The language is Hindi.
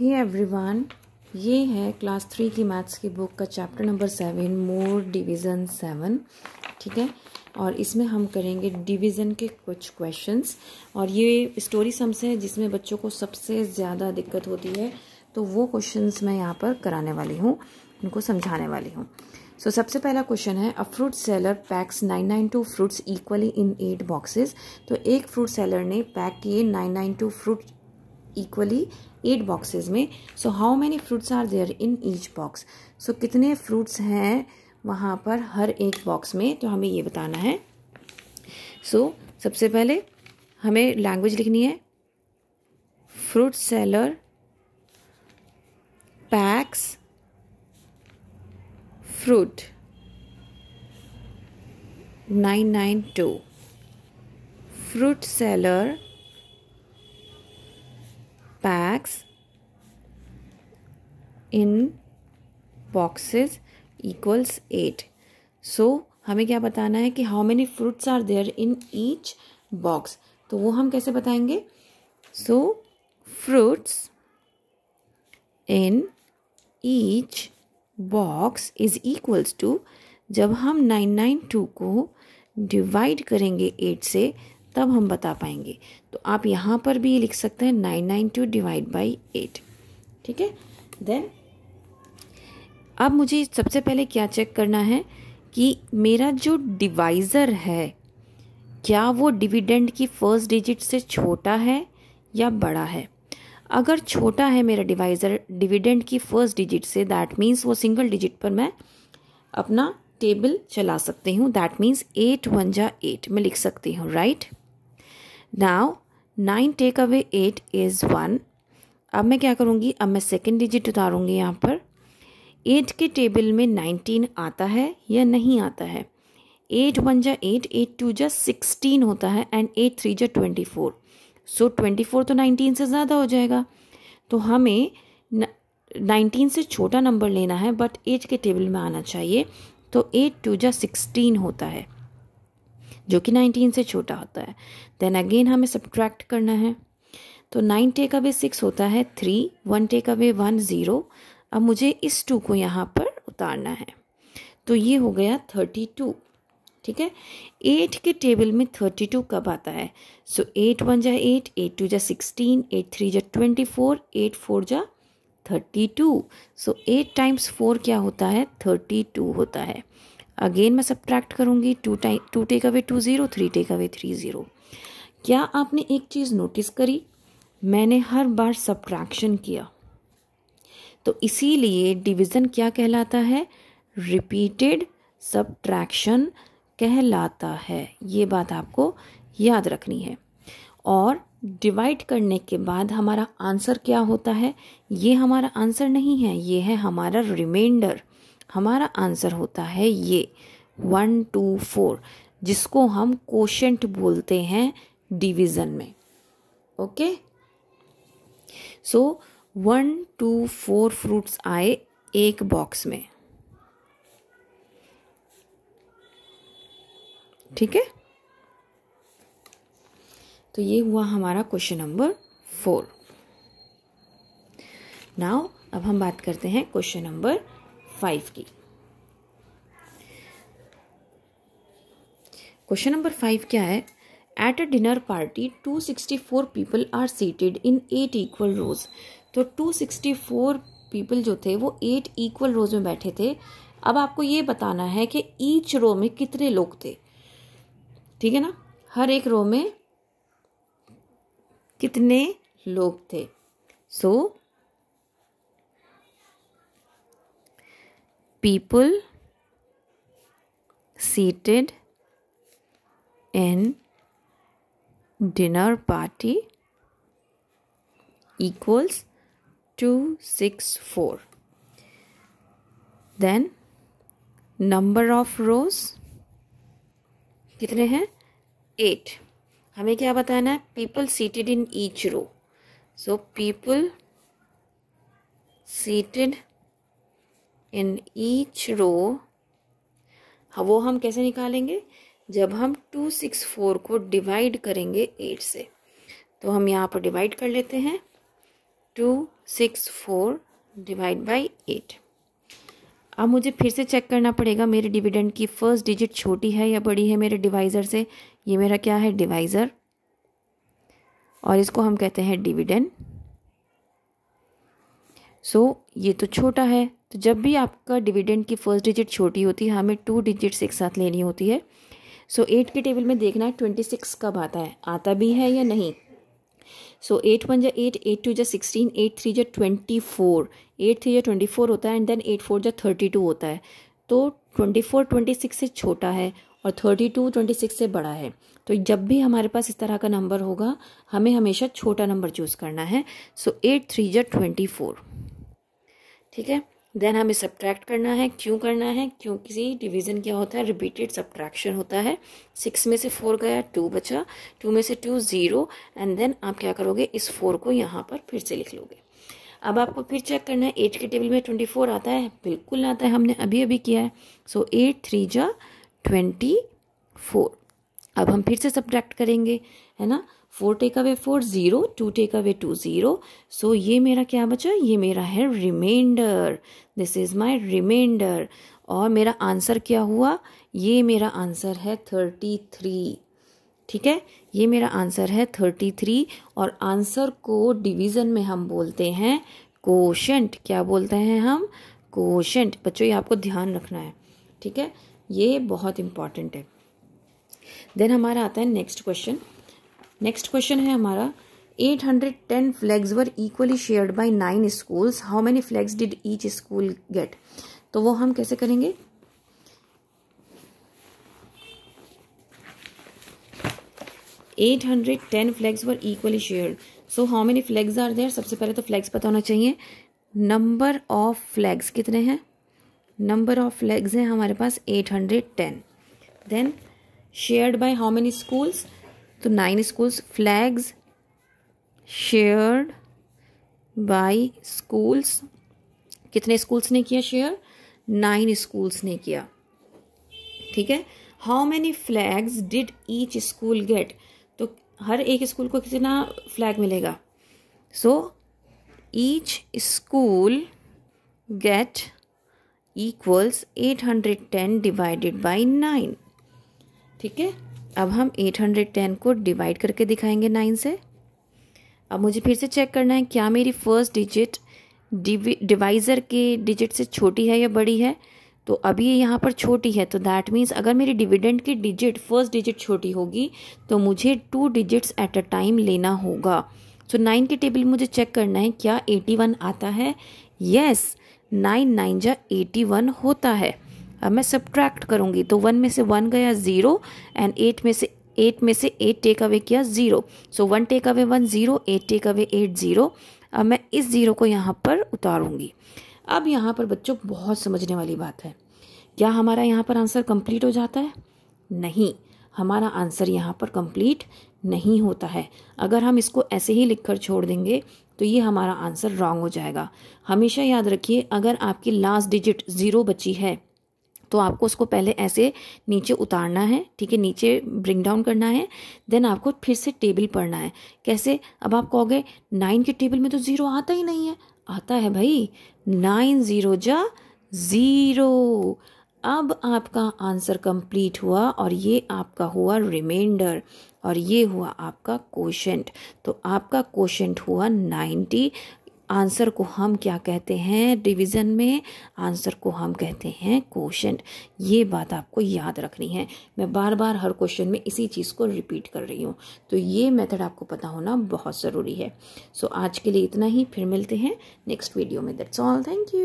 ही एवरीवन ये है क्लास थ्री की मैथ्स की बुक का chapter number seven more division seven ठीक है और इसमें हम करेंगे डिवीज़न के कुछ क्वेश्चंस और ये स्टोरी सम्स है जिसमें बच्चों को सबसे ज़्यादा दिक्कत होती है तो वो क्वेश्चंस मैं यहाँ पर कराने वाली हूँ उनको समझाने वाली हूँ सो so, सबसे पहला क्वेश्चन है a fruit seller packs nine nine two fruits equally in eight boxes तो एक फ्रूट सेलर ने पैक किए nine nine two fruit equally eight boxes में so how many fruits are there in each box so कितने फ्रूट्स हैं वहाँ पर हर एक बॉक्स में तो हमें ये बताना है सो so, सबसे पहले हमें लैंग्वेज लिखनी है fruit seller packs fruit nine nine two fruit seller bags in boxes equals eight so हमें क्या बताना है कि how many fruits are there in each box तो वो हम कैसे बताएंगे so fruits in each box is equals to जब हम नाइन नाइन टू को डिवाइड करेंगे एट से तब हम बता पाएंगे तो आप यहाँ पर भी लिख सकते हैं nine nine two divide by eight ठीक है देन अब मुझे सबसे पहले क्या चेक करना है कि मेरा जो डिवाइज़र है क्या वो डिविडेंड की फर्स्ट डिजिट से छोटा है या बड़ा है अगर छोटा है मेरा डिवाइज़र डिविडेंड की फर्स्ट डिजिट से दैट मीन्स वो सिंगल डिजिट पर मैं अपना टेबल चला सकती हूँ दैट मीन्स एट वन जा एट मैं लिख सकती हूँ right now nine take away eight is one अब मैं क्या करूँगी अब मैं सेकेंड डिजिट उतारूँगी यहाँ पर एट के टेबल में नाइनटीन आता है या नहीं आता है एट वन जा एट एट टू जा सिक्सटीन होता है एंड एट थ्री जा twenty four so twenty four तो नाइनटीन से ज़्यादा हो जाएगा तो हमें नाइनटीन से छोटा नंबर लेना है बट एट के टेबल में आना चाहिए तो एट टू जा सिक्सटीन होता है जो कि 19 से छोटा होता है देन अगेन हमें सब्ट्रैक्ट करना है तो नाइन टेक अवे सिक्स होता है three one take away one zero अब मुझे इस टू को यहाँ पर उतारना है तो ये हो गया थर्टी टू ठीक है एट के टेबल में थर्टी टू कब आता है सो एट वन जा एट एट टू जा सिक्सटीन एट थ्री जा ट्वेंटी फोर एट फोर जा thirty two so eight times four क्या होता है थर्टी टू होता है अगेन मैं सब्ट्रैक्ट करूँगी two time two take away two zero three take away three zero क्या आपने एक चीज़ नोटिस करी मैंने हर बार सब्ट्रैक्शन किया तो इसीलिए डिवीज़न क्या कहलाता है रिपीटेड सब्ट्रैक्शन कहलाता है ये बात आपको याद रखनी है और डिवाइड करने के बाद हमारा आंसर क्या होता है ये हमारा आंसर नहीं है ये है हमारा रिमाइंडर हमारा आंसर होता है ये वन टू फोर जिसको हम क्वेश्चन बोलते हैं डिवीज़न में okay so one two four fruits आए एक बॉक्स में ठीक है तो ये हुआ हमारा क्वेश्चन नंबर फोर नाउ अब हम बात करते हैं क्वेश्चन नंबर फाइव की क्वेश्चन नंबर फाइव क्या है at a dinner party four people are seated in eight equal rows तो टू सिक्सटी फोर पीपल जो थे वो एट इक्वल रोज में बैठे थे अब आपको ये बताना है कि ईच रो में कितने लोग थे ठीक है ना हर एक रो में कितने लोग थे so so, people seated in dinner party equals 264 then number of rows कितने हैं एट हमें क्या बताना है people seated in each row so people seated in each row हाँ, वो हम कैसे निकालेंगे जब हम टू सिक्स फोर को डिवाइड करेंगे एट से तो हम यहाँ पर डिवाइड कर लेते हैं two six four divide by eight अब मुझे फिर से चेक करना पड़ेगा मेरे डिविडेंड की फर्स्ट डिजिट छोटी है या बड़ी है मेरे डिवाइज़र से ये मेरा क्या है डिवाइज़र और इसको हम कहते हैं डिविडेंड सो so, ये तो छोटा है तो जब भी आपका डिविडेंड की फर्स्ट डिजिट छोटी होती है हमें टू डिजिट्स एक साथ लेनी होती है सो so, एट के टेबल में देखना है ट्वेंटी सिक्स कब आता है आता भी है या नहीं सो एट वन जो एट एट टू जो सिक्सटीन एट थ्री जो ट्वेंटी फोर एट थ्री जो ट्वेंटी फोर होता है एंड देन एट फोर जो थर्टी टू होता है तो ट्वेंटी फोर ट्वेंटी सिक्स से छोटा है और थर्टी टू ट्वेंटी सिक्स से बड़ा है तो जब भी हमारे पास इस तरह का नंबर होगा हमें हमेशा छोटा नंबर चूज़ करना है सो एट थ्री जो ट्वेंटी फोर ठीक है देन हमें सब्ट्रैक्ट करना है क्यों करना है क्योंकि डिवीज़न क्या होता है रिपीटेड सब्ट्रैक्शन होता है सिक्स में से फोर गया टू बचा टू में से टू ज़ीरो एंड देन आप क्या करोगे इस फोर को यहाँ पर फिर से लिख लोगे अब आपको फिर चेक करना है एट के टेबल में ट्वेंटी फोर आता है बिल्कुल आता है हमने अभी अभी किया है सो एट थ्री जा ट्वेंटी फोर अब हम फिर से सब्ट्रैक्ट करेंगे है ना four take away four zero two take away two zero so ये मेरा क्या बचा ये मेरा है reminder this is my reminder और मेरा आंसर क्या हुआ ये मेरा आंसर है थर्टी थ्री ठीक है ये मेरा आंसर है थर्टी थ्री और आंसर को डिवीज़न में हम बोलते हैं कोशंट क्या बोलते हैं हम कोशंट बच्चों ये आपको ध्यान रखना है ठीक है ये बहुत इंपॉर्टेंट है देन हमारा आता है नेक्स्ट क्वेश्चन नेक्स्ट क्वेश्चन है हमारा 810 flags were equally shared by nine school how many flags did each school get तो वो हम कैसे करेंगे eight hundred ten flags were equally share so how many flags are there सबसे पहले तो फ्लैग्स पता होना चाहिए नंबर ऑफ फ्लैग्स कितने हैं नंबर ऑफ फ्लैग्स हैं हमारे पास eight hundred ten then shared by how many schools तो nine schools flags shared by schools कितने स्कूल्स ने किया शेयर नाइन स्कूल्स ने किया ठीक है how many flags did each school get तो हर एक स्कूल को कितना फ्लैग मिलेगा so each school get equals eight hundred ten divided by nine ठीक है अब हम 810 को डिवाइड करके दिखाएंगे 9 से अब मुझे फिर से चेक करना है क्या मेरी फर्स्ट डिजिट डिवाइज़र के डिजिट से छोटी है या बड़ी है तो अभी यहाँ पर छोटी है तो दैट मीन्स अगर मेरी डिविडेंड की डिजिट फर्स्ट डिजिट छोटी होगी तो मुझे two digits at a time लेना होगा सो नाइन के टेबल मुझे चेक करना है क्या एटी वन आता है यस नाइन नाइन जा एटी वन होता है अब मैं सब्ट्रैक्ट करूँगी तो वन में से वन गया ज़ीरो एंड एट में से एट में से एट टेक अवे किया zero so one take away one zero eight take away eight zero अब मैं इस ज़ीरो को यहाँ पर उतारूँगी अब यहाँ पर बच्चों बहुत समझने वाली बात है क्या हमारा यहाँ पर आंसर कम्प्लीट हो जाता है नहीं हमारा आंसर यहाँ पर कम्प्लीट नहीं होता है अगर हम इसको ऐसे ही लिख कर छोड़ देंगे तो ये हमारा आंसर रॉन्ग हो जाएगा हमेशा याद रखिए अगर आपकी लास्ट डिजिट ज़ीरो बची है तो आपको उसको पहले ऐसे नीचे उतारना है ठीक है नीचे ब्रिंग डाउन करना है देन आपको फिर से टेबल पढ़ना है कैसे अब आप कहोगे नाइन के टेबल में तो ज़ीरो आता ही नहीं है आता है भाई नाइन ज़ीरो जा ज़ीरो अब आपका आंसर कंप्लीट हुआ और ये आपका हुआ रिमाइंडर और ये हुआ आपका क्वेश्चन तो आपका क्वेश्चन हुआ नाइन्टी आंसर को हम क्या कहते हैं डिवीज़न में आंसर को हम कहते हैं क्वेश्चन ये बात आपको याद रखनी है मैं बार बार हर क्वेश्चन में इसी चीज़ को रिपीट कर रही हूँ तो ये मेथड आपको पता होना बहुत ज़रूरी है सो so, आज के लिए इतना ही फिर मिलते हैं नेक्स्ट वीडियो में दैट्स ऑल थैंक यू